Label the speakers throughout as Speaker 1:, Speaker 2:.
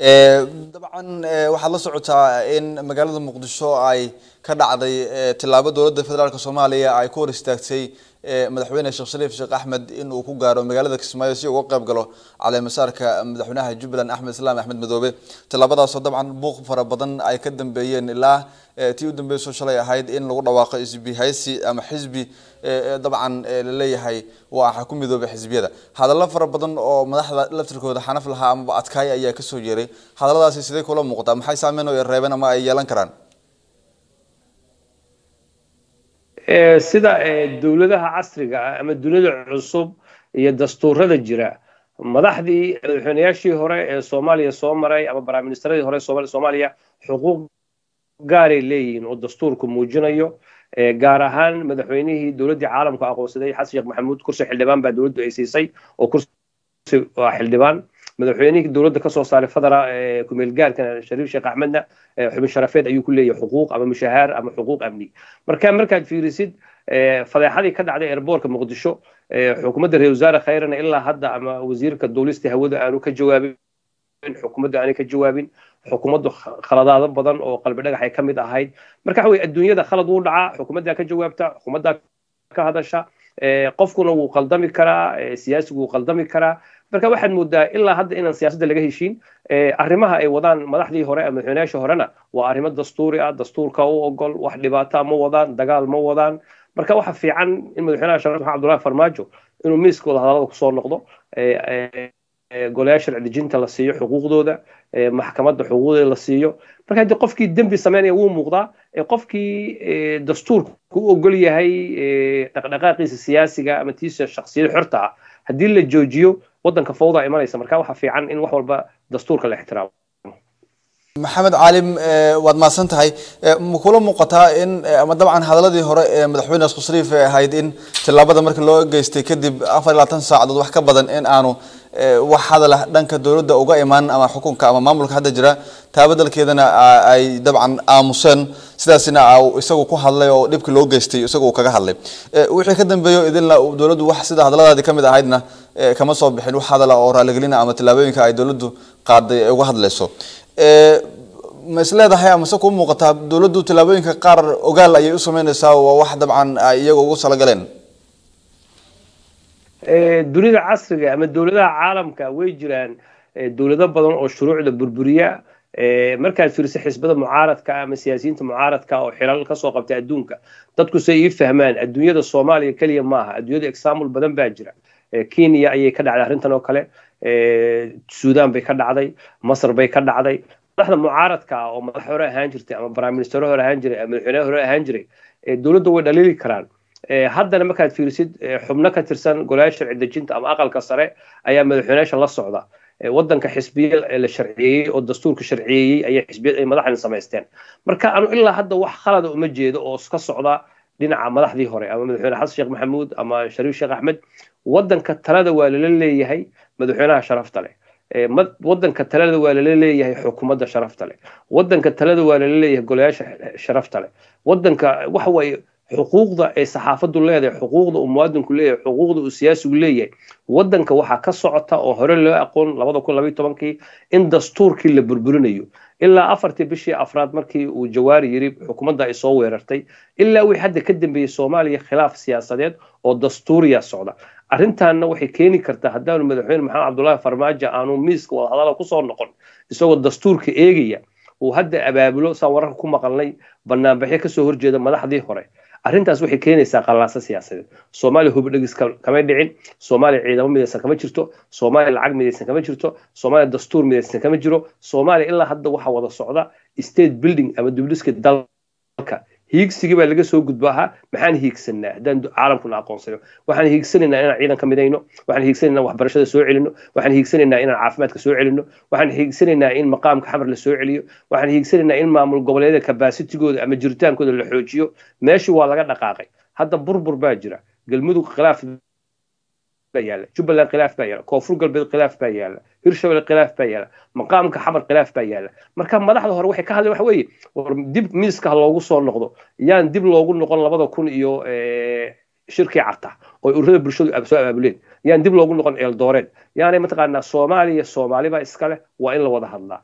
Speaker 1: Eh, dabcan eh, waxaad la socotaa in magaalada muqdisho ay ka dhacday eh, tillaabo dowladda federaalk soomaaliya ay ku hor istaagtay madaxweyne sheekh shariif sheekh axmed in uu ku gaaro magaalada kismaayo si uga qayb galo caleemasaarka madaxweynaha jubbaland axmed islaam axmed madoobe tallaabadaasoo dabcan buuq fara badan ay ka dambeeyeen ilaa tii u dambeysoo shalay ahayd in lagu dhawaaqo isbihaysi ama xisbi dabcan laleeyahay waxaa ku midoobay xisbiyada hadallo fara badan oo madaxda laftirkooda xanaf lahaa amaba adkaay ayaa kasoo yeeray hadalladaasi sidee kula muuqataa maxay saameyn oo reebeen ama ay yeelan karaan sida dowladaha casriga ah ama dunida cusub
Speaker 2: iyo dastuurada jira madaxdii madaxweyneyaashii hore ee soomaaliya soo maray ama baraministeradii hore soomaaliya xuquuq gaaray leeyihiin oo dastuurku muujinayo gaar ahaan madaxweynihii dowladdii caalamku aqoonsaday xasan sheekh maxamuud kursi xildhibaan baa dowladdu ay siisay oo kursi waa xildhibaan madaxweynihii dowladda kasoo saaray fadara kumeelgaarkan shariif sheekh axmedna xubin sharafeed ayuu ku leeyahay xuquuq ama mushahaar ama xuquuq amni marka markaad fiirisid fadeexadii ka dhacday eerboorka muqdisho xukuumadda ra-isul wasaare khayrana ilaa hadda ama wasiirka duulista hawada aanu ka jawaabin xukuumaddu aanay ka jawaabin xukuumaddu khaladaado badan oo qalbi dhagax ay ka mid ahayd marka waxa weye adduunyada khalad wuu dhacaa xukuumaddaa ka jawaabta xukuumaddaa ka hadasha Eh, qofkuna wuu qaldami karaa eh, siyaasigu wuu qaldami karaa marka waxaad moodaa ilaa hadda inaan siyaasadda laga heshiin eh, arrimaha ay wadaan madaxdii hore ama madaxweynayaasha horena waa arrimo dastuuri ah dastuurka u ogol wax dhibaataa ma wadaan dagaal ma wadaan marka waxa fiican in madaxweynaha sharaf maxamed abdullahi farmaajo inuu miiskooda hadallada kusoo noqdo golayaa sharcidejinta la siiyo xuquuqdooda maxkamadda xuquuqdeeda la siiyo marka haddii qofkii dembi sameynaya wuu muuqdaa qofkii dastuurka u ogol yahay dhaqdhaqaaqiisa siyaasiga ama tiisa shaksiyada xorta ah haddii la joojiyo waddanka fawdaa imanaysa marka waxaa fiican in wax walba dastuurka la ixtiraamo
Speaker 1: maxamed caalim waad maadsan tahay makula muuqataa in ama dabcan hadaladii hore ee madaxweyne isku sariif ahayd in tillaabada markii loo geystay kadib afar iyo labaatan saacadood wax ka badan in aanu wax hadala ah dhanka dowladda uga imaan ama xukunka ama maamulka hadda jira taabadalkeedana ay dabcan aamuseen sidaasina isagu ku hadlay oo dhibki loo geystay isaga uu kaga hadlay wixii ka dambeeyo idinla dowladdu wax sida hadalladaadii ka ahaydna kama soo bixin wax hadala ah oo raaligelina ama tallaabooyinka ay dowladdu qaaday ay uga hadlayso ma is leedahay amase kuu muuqataa dowladdu tallaabooyinka qaar ogaal ayay u sameynaysaa waa wax dabcan ay iyaga ugu salagaleen
Speaker 2: dunida casriga ama dowladaha caalamka way jiraan dowlado badan oo shuruucda burburiya markaad fiirso xisbada mucaaradka ama siyaasiyiinta mucaaradka oo xilal kasoo qabtay adduunka dadku say ii fahmaan adduunyada soomaaliya keliya maaha adduunyada example badan baa jira kenya ayay ka dhacday arrintan oo kale suudan bay ka dhacday masar bay ka dhacday madaxda mucaaradka oo madax hore ahaan jirtay ama prime baraministero hore ahaan jiray ama madaxweyne hore ahaan jiray dowladda way dhaliili karaan Eh, haddana markaad fiirisid eh, xubno ka tirsan golayaha sharci dejinta ama aqalka sare ayaa madaxweyneyaasha la socda eh, wadanka xisbiye la sharciyeeyey oo dastuurka sharciyeeyey ayaa xisbiyad ay madaxdan samaysteen marka anu ilaa hadda wax khalada uma jeedo oo ka socda dhinaca madaxdii hore ama madaxweyne xasan sheekh maxamuud ama shariif sheekh axmed wadanka talada waa lala leeyahay madaxweynaha sharafta leh wadanka talada waa lala leeyahay xukuumadda sharafta leh wadanka talada waa lala leeyahay golayaasha sharafta leh waddanka waxa waaye xuquuqda ay saxaafadu leedahay xuquuqda uu muwaadinku leeyahay xuquuqda uu siyaasigu leeyahay wadanka waxaa ka socota oo hore loo aqoon labada kun labaiy tobankii in dastuurkii la burburinayo ilaa afartii bishii afraad markii uu jawaari yiri xukuumadda ay soo weerartay ilaa wixii hadda ka dambeeyey soomaaliya khilaaf siyaasadeed oo dastuuriya socda arrintaanna waxay keeni kartaa haddaanu madaxweyne maxamed cabdullaahi farmaajo aanu miiska wadahadala kusoo noqon isagoo dastuurka eegaya uu hadda abaabulo saan wararka ku maqalnay banaanbaxyo kasoo horjeeda madaxdii hore arrintaas waxay keenaysaa qallaasa siyaasadeed soomaaliya hubdhegis kama dhicin soomaaliya ciidamo midaysan kama jirto soomaaliya lacag midaysan kama jirto soomaaliya dastuur midaysan kama jiro soomaaliya ilaa hadda waxaa wada socda state building ama dubdhiska dalka hiigsigii baa laga soo gudbo ahaa maxaan hiigsanaa haddaan caalamkuna aqoonsano waxaan hiigsanaynaa inaan ciidanka midayno waxaan hiigsanaynaa waxbarashada soo celino waxaan hiigsanaynaa inaan caafimaadka soo celino waxaan hiigsanaynaa in maqaamka xamar la soo celiyo waxaan hiigsanaynaa in maamul goboleedyada kabaasitigooda ama jiritaankooda la xoojiyo meeshii waa laga dhaqaaqay hadda burbur baa jira galmudug khilaaf baa yaala jubbaland khilaaf baa yaala koonfur galbeed khilaaf baa yaala hirshabelle khilaaf baa yaala maqaamka xamar khilaaf baa yaala marka madaxda hore waxay ka hadleen waxa weeye war dib miiska loogu soo noqdo yaan dib loogu noqon labada kun iyo shirkii carta oo urada bulshadu soo abaabuleen yaan dib loogu noqon eeldooreed yaanay mataqaanaa soomaaliya soomaalibaa iskale waa in la wada hadlaa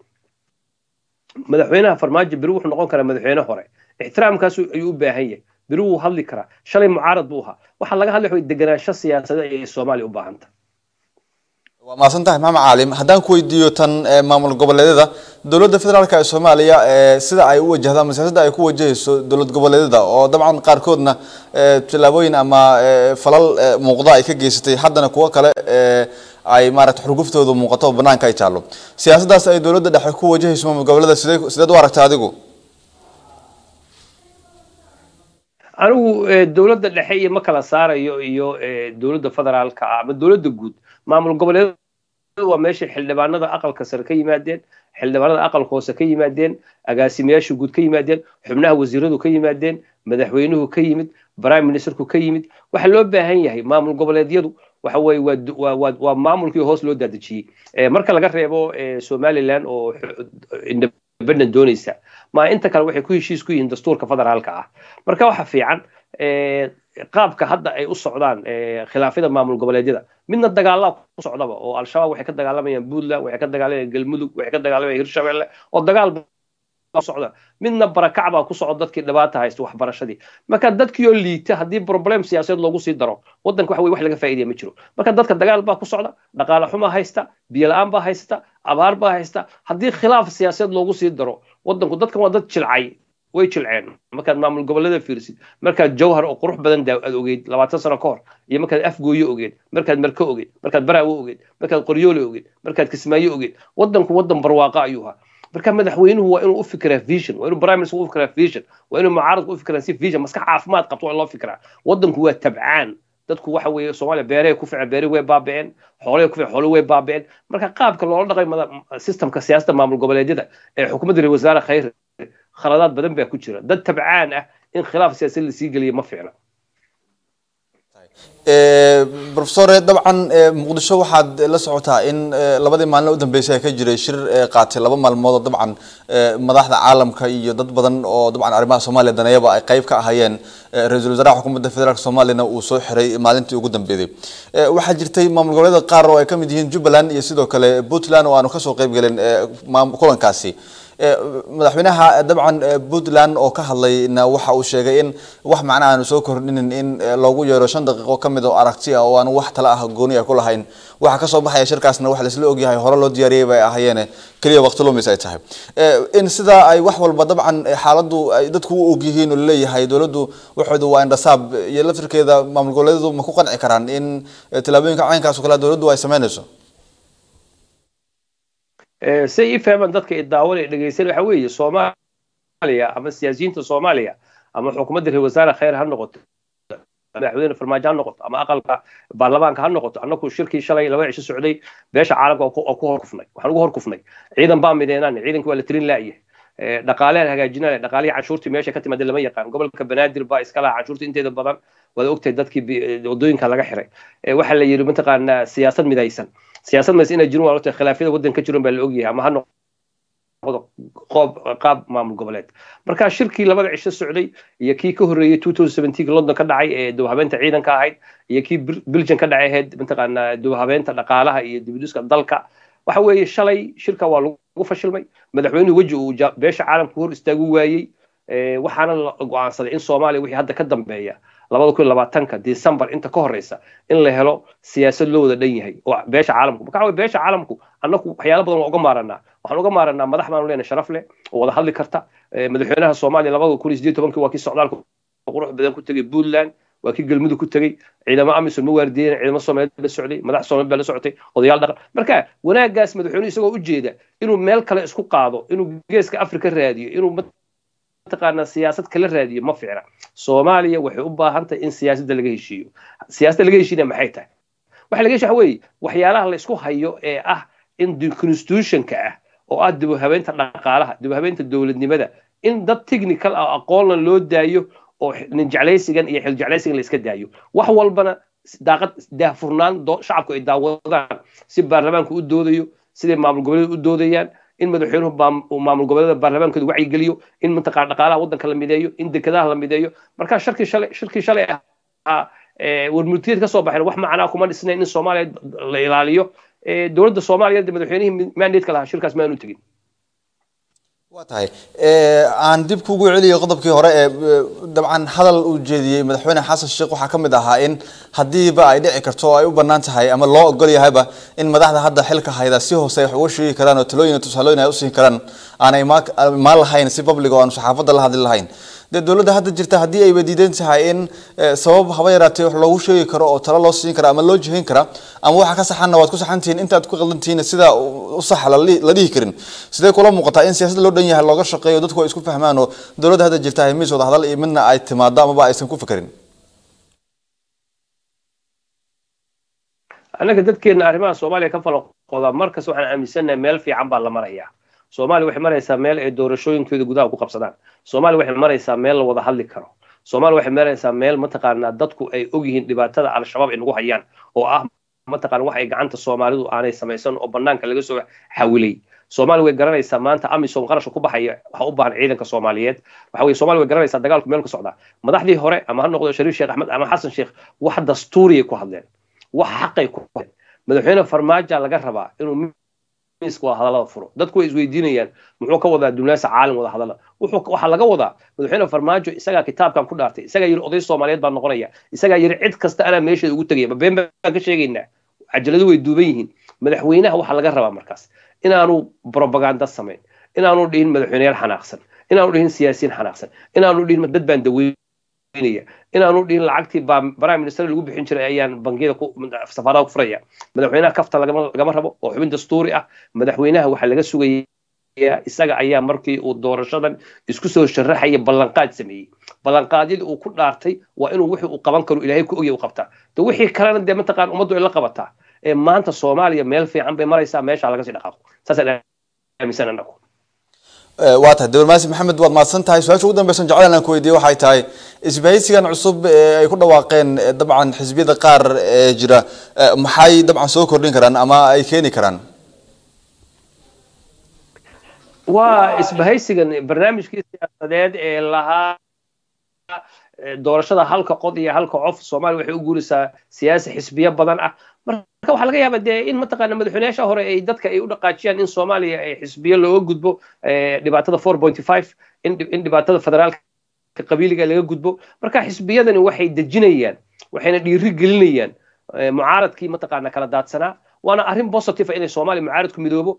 Speaker 2: madaxweynaha farmaajo beri wuxuu noqon karaa madaxweyne hore ixtiraamkaas ayuu u baahan yahay beri wuu hadli karaa shalay mucaarad buu ahaa waxaa laga hadlay wa deganaansho siyaasadeed ayay soomaaliya u baahanta
Speaker 1: waa mahadsan tahay maxamed caalim haddaan ku weydiiyo tan eh, maamul goboleedyada dowladda federaalka ee soomaaliya eh, sida ay u wajahda ama siyaasadda ay ku wajahayso dowlad goboleedyada oo dabcan qaarkoodna eh, tillaabooyin ama falal muuqda ay ka geysatay haddana kuwo kale ay maarata xurguftooda muuqato oo banaanka ay taallo siyaasaddaas ay dowladda dhexe ku wajahayso maamul goboleeda sideed u aragta adigu
Speaker 2: anigu eh, dowladda dhexe iyo ma kala saarayo iyo eh, dowladda federaalka ah ama dowladda guud maamul goboleed waa meesha xildhibaanada aqalka sare ka yimaadeen xildhibaanada aqalka hoose ka yimaadeen agaasimayaashu guud ka yimaadeen xubnaha wasiiradu ka yimaadeen madaxweynuhu ka yimid prime ministerku ka yimid waxa loo baahan yahay maamul goboleedyadu waxa weye waa maamulkii hoos loo daadejiyey eh, marka laga reebo somaliland oo puntland doonaysa maa inta kale waxay ku heshiis ku yihiin dastuurka federaalka ah marka waxa fiican eh, qaabka hadda ay u socdaan eh, khilaafyada maamul goboleedyada midna dagaalaa ku socdaba oo al-shabaab waxay ka dagaalamayaan puntland waxay ka dagaalamayaan galmudug waxay ka dagaalamayaan hirshabelle oo dagaal socda midna barakac baa ku soco dadkii dhibaata haysta waxbarashadii marka dadkii oo liita haddii problem siyaasadeed loogu sii daro waddanka wax wey wax laga faaidaya ma jiro marka dadka dagaal baa ku socda dhaqaale xuma haysta biyo la-aan baa haysta abaar baa haysta haddii khilaaf siyaaseed loogu sii daro wadanku dadkan waa dad jilcay way jilceen markaad maamul gobolada fiirsid markaad jawhar oo qurux badan aad ogeyd labaatan sano ka hor iyo markaad afgooyo ogeed markaad marko ogeed markaad baraawo ogeed markaad qoryoole ogeed markaad kismaayo ogeed wadanku wadan barwaaqa ayuu ahaa marka madaxweynuhu waa inuu u fikiraa vision waa inuu prime minister u fikiraa vision waa inuu mucaaradku u fikiraa si vision maskax caafimaad qabto waa loo fikiraa wadanku waa tabcaan dadku waxa weye soomaaliya beerahay ku fiican beeri way baabiceen xoolahay ku fiican xoolo way baabiceen marka qaabka loola dhaqay systemka siyaasadda maamul goboleedyada ee xukuumadda rail wasaare khayre khaladaad badan baa ku jira dad tabcaan ah in
Speaker 1: khilaaf siyaasi la
Speaker 2: sii geliya ma fiicna
Speaker 1: Eh, rofesore dabcan eh, muqdisho waxaad la socotaa in eh, labadii maalin u dambeysay ka jiray shir qaatay laba maalmood oo dabcan madaxda caalamka iyo dad badan oo dabcan arrimaha soomaaliya daneeyaba ay qeyb ka ahayeen ra-iisul wasaaraha xukuumadda federaalk soomaaliyana uu soo xiray maalintii ugu dambeeyey waxaa jirtay maamul goboleeda qaar oo ay ka mid yihiin jubbaland iyo sidoo kale puntland oo aanu kasoo qeyb gelin kulankaasi madaxweynaha dabcan puntland oo ka hadlayna waxa uu sheegay in wax macna aanu soo kordhinin in loogu yeero shan daqiiqo kamid oo aragti oo aan wax tala ah gooni ay ah ku lahayn waxaa kasoo baxaya shirkaasna wax laisla ogyahay hore loo diyaariyay bay ahayeene keliya waqti lumis ay tahay in sidaa ay wax walba dabcan xaaladu ay dadku u ogyihiin oo laleeyahay dowladdu waxooda waa indhasaab iyo laftirkeeda maamul goboleedyadu ma ku qanci karaan in tillaabooyinka caynkaas oo kale dowladdu ay sameynayso say ii fahmaan
Speaker 2: dadka idaawanay dhegeysan waxa weeye soomaaliya ama siyaasiyiinta soomaaliya ama xukuumadda reer wasaare khayr ha noqoto madaxweyne farmaajo ha noqoto ama aqalka baarlamaanka ha noqoto annagu shirkii shalay laba cisho socday beesha caalamka oo ku horkufnay waxaan ugu horkufnay ciidan baa mideenaan ciidanka waa la tirin laaye dhaqaalean hagaajinaan dhaqaalihii canshuurtii meesha ka timaada lama yaqaan gobolka banaadir baa iskalaha laha inteeda badan waad ogtahay dadkii wadooyinka laga xiray waxaa la yidhi mataqaanaa siyaasad midaysan siyaasad mays inay jirin waa khilaafyada waddan ka jiran baa la ogyahay ama ha noqdo qoob qaab maamul goboleed marka shirkii labada cisho socday iyo kii ka horreeyay two thousand seventeen london ka dhacay ee dawhabeenta ciidanka ahayd iyo kii belgian ka dhacay ahayd mataqaanaa dawhabeenta dhaqaalaha iyo dibiduska dalka waxa weeye shalay shirka waa lagu fashilmay madaxweynuhu weji uu beesha caalamka hor istaagu waayey waxaana la go'aansaday in soomaaliya wixii hadda ka dambeeya labada decembar inta ka horeysa in la helo siyaasad loo wada dhan yahay oo beesha caalamku marka beesha caalamku anagu waxyaala badan waa uga maaranaa waxaan uga maaranaa madax baanu leenahay sharaf leh oo wada hadli karta eh, madaxweynaha soomaaliya labada kun iyo tobankii waa kii socdaalka qurux badan ku tegey puntland waa kii galmudug ku tegey ciidamo amison ma waardiyeena ciidamo soomaaliyeed la socday madax soomaaliyeed baa la socotay odayaal dhaqan marka wanaaggaas madaxweynuhu isagoo ujeeda inuu meel kale isku qaado inuu geeska africa raadiyo inuu mataqaana siyaasad kala raadiyo ma fiicna soomaaliya waxay u baahan tahay in siyaasadda laga heshiiyo siyaasadda laga heshiina maxay tahay waxa laga heshiya waxa weeye waxyaalaha laysku hayo ee ah in constitutionka ah oo ah dibhabeynta dhaqaalaha dibhabeynta dowladnimada in dad technical ah aqoonna loo daayo oo ninjeclaysigan iyo xiljeclaysigan la iska daayo wax walbana daaqad daahfurnaan shacabku ay daawadaan si baarlamaanku u doodayo siday maamul goboleed u doodayaan in madaxweynuhu uu maamul goboleeda baarlamaanka wacyigeliyo in mantaqa dhaqaalaha waddanka la mideeyo in dekedaha la mideeyo markaa shirkii shalay shirkii shalay ah warmurtiyeed ka soo baxeen wax macnaa kuma dhisnayn in soomaaliya la ilaaliyo dowladda soomaaliya madaxweynihii mandatka lahaa shirkaas maanu tegin
Speaker 1: waa tahay eh, aan dib kugu celiyo qodobkii hore ee eh, dabcan hadal uu jeediyey madaxweyne xasan sheekh waxaa ka mid ahaa in haddiiba ay dhici karto oo ay u bannaan tahay ama loo ogol yahayba in madaxda hadda xilka hayda si hoose ay wax uga sheegi karaan oo talooyin iyo tusaalooyin ay u siin karaan aanay imaan lahayn si public oo aanu saxaafadda la hadli lahayn dee dowladda hadda jirta haddii ay wadiidan tahay in eh, sabab haba yaraatee wax loogu sheegi karo oo talo loo siin kara ama loo jihayn kara ama waxa ka saxanna waad ku saxantihiin intaad ku qaldantihiin sidaa u saxa la dhihi karin sidee kula muuqataa in siyaasadda loo dhan yahay looga shaqeeyo dadku ay isku fahmaan oo dowladda hadda jirta hay miisooda hadal iyo midna ay timaado amaba aysan ku fakarin
Speaker 2: annaga dadkeena arrimaha soomaaliya ka falo markas waxaan aaminsannahay meel fiican baa la marayaa soomaaliya waxay maraysaa meel ay doorashooyinkeeda gudaha ku qabsadaan soomaaliya waxay maraysaa meel la wada hadli karo soomaaliya waxay maraysaa meel mataqaanaa dadku ay ogyihiin dhibaatada al-shabaab ay nagu hayaan oo ah mataqaana wax ay gacanta soomaalidu aanay samaysan oo bannaanka laga soo xawilay soomaaliya way garanaysaa maanta amisom qarashka ku baxaya waxaa u baahan ciidanka soomaaliyeed waxa weye soomaaliya way garanaysaa dagaalku meel ka socdaa madaxdii hore ama ha noqdo shariif sheekh axmed ama xasan sheekh wax dastuuriyay ku hadleen wax xaqay ku hadleen madaxweyne farmaaja laga rabaa inuu wadahadalada furo dadku way isweydiinayaan muxuu ka wadaa dunaasa wada wadahadalla waxaa laga wadaa madaxweyne farmaajo isagaa kitaabkan ku dhaartay isagaa yiri oday soomaaliyeed baa noqonaya isagaa yiri cid kasta anaa meesheeda ugu tegaya babeen baan ka sheegaynaa cajaladu way duuban yihiin madaxweynaha waxaa laga rabaa markaas inaanu brobaganda samayn inaanu dhihin madaxweyneyaal xanaaqsan inaanu dhihin siyaasiyiin xanaaqsan inaanu dhihin dad baan daweyn inaanu dhihin lacagtii baa prime minister lagu bixin jiray ayaan bangiyada safaarada ku furaya madaxweynaha kafta lagama rabo oo xubin dastuuri ah madaxweynaha waxaa laga sugaya isaga ayaa markii uu doorashadan isku soo sharaxaya ballanqaad sameeyey ballanqaadyadii uu ku dhaartay waa inuu wixii uu qaban karo ilaahay ku ogya u qabtaa de wixii kalena dee mataqaan ummaddu ay la qabataa ee maanta soomaaliya meel fiican bay maraysaa meeshaa laga sii dhaqaaqo saasaa aaminsan anagu
Speaker 1: Eh, waa tahay dabarmaasin maxamed waad mahadsan tahay su-aasha ugu dambeysan jeclaan aan ku weydiiyey waxay tahay isbahaysigan cusub ee eh, ay ku dhawaaqeen eh, dabcan xisbiyada qaar ee jira maxay dabcan soo kordhin karaan ama ay keeni karaan
Speaker 2: waa isbahaysigan barnaamijkii siyaasadeed ee lahaa doorashada halka qod iyo halka cof soomaliya waxay u guurisaa siyaasi xisbiyo badan ah marka waxaa laga yaaba dee in mataqaana madaxweyneyaasha hore ay dadka ay u dhaqaajiyaan in soomaaliya ay xisbiyo looga gudbo eh, dhibaatada four point five in dhibaatada federaalka qabiiliga laga gudbo marka xisbiyadani waxay dejinayaan waxayna dhiiri gelinayaan eh, mucaaradkii mataqaana kala daadsanaa waana arrin positive ah inay soomaaliya mucaaradku midoobo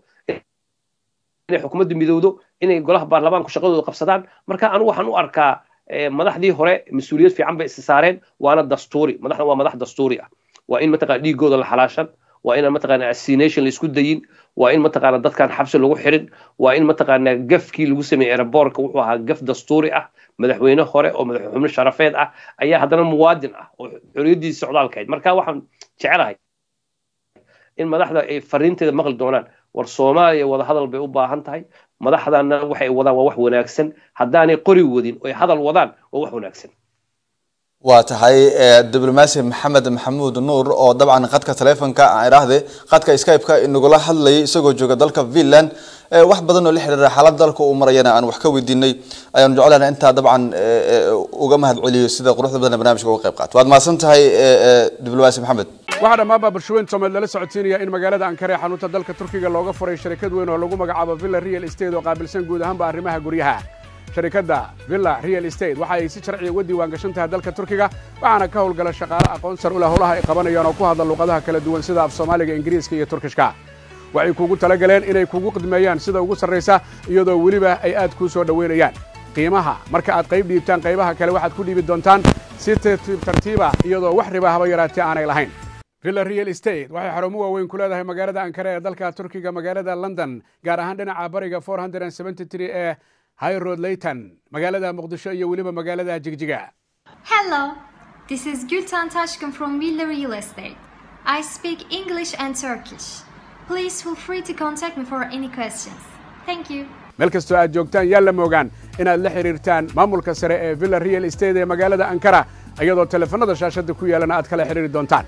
Speaker 2: inay xukuumaddu midowdo inay golaha baarlamaanku shaqadooda qabsadaan marka anugu waxaan u arkaa Eh, madaxdii hore mas-uuliyad fiican bay issaareen waana dastuuri madaxda waa madax dastuuri ah waa in mataqana dhiigooda la xalaashan waa inaan mataqana assination laisku dayin waa in mataqana dadkan xabsi lagu xirin waa in mataqana gafkii lagu sameeyey eraboorka wuxuu ahaa gaf dastuuri ah madaxweyne hore oo madaxweyne sharafeed ah ayaa haddana muwaadin ah oo xorriyaddiisa socdaalkahayd marka waxaan jecelahay in madaxda ay fariinteeda maqli doonaan war soomaaliya wadahadal bay u baahan tahay madaxdana waxay wadaan waa wax wanaagsan haddaanay qori wadin oy hadal wadaan waa wax wanaagsan
Speaker 1: waa tahay eh, diblomaasi maxamed maxamuud nuur oo dabcan qadka taleefonka ah idhaahde qadka skype-ka inagula hadlayay isagoo jooga dalka vinland eh, wax badan oo la xidhiira xaalad dalka uu marayana aan wax ka weydiinay ayaanu jeclana intaa dabcan eh, uga mahad celiyo sida quruxda badan barnamijka uga qayb qaato waad mahadsan tahay diblomaasi maxamed waxaa dhammaanbaa bulshaweyn
Speaker 2: toomeed lala socodsiinaya in magaalada ankare ee xanuunta dalka turkiga looga furay sharikad weyn oo lagu magacaabo villa real estate oo qaabilsan guud ahaanba arrimaha guryaha sharikadda villa real estate waxa ay si sharciya uga diiwaangashan tahay dalka turkiga waxaana ka howlgala shaqaale aqoon sar u howlaha ay qabanayaan oo ku hadla luuqadaha kala duwan sida af soomaaliga ingiriiska iyo turkishka waxay kuugu tala galeen inay kugu qidmeeyaan sida ugu sarraysa iyadoo weliba ay aad kuu soo dhowaynayaan qiimaha marka aad qayb dhiibtaan qaybaha kale waxaad ku dhiibi doontaan si tartiib tartiiba iyadoo wax riba haba yaraatee aanay lahayn villa real estate waxay xarumo waaweyn ku leedahay magaalada ankara ee dalka turkiga magaalada london gaar ahaan dhinaca bariga ee hirod leyton magaalada muqdisho iyo weliba magaalada jigjiga meel kastoo aad joogtaan yaalla moogaan inaad la xidhiirtaan maamulka sare ee villa real estate ee magaalada ankara iyadoo telefonada shaashadda ku yaalana aad kala xidhiiri doontaan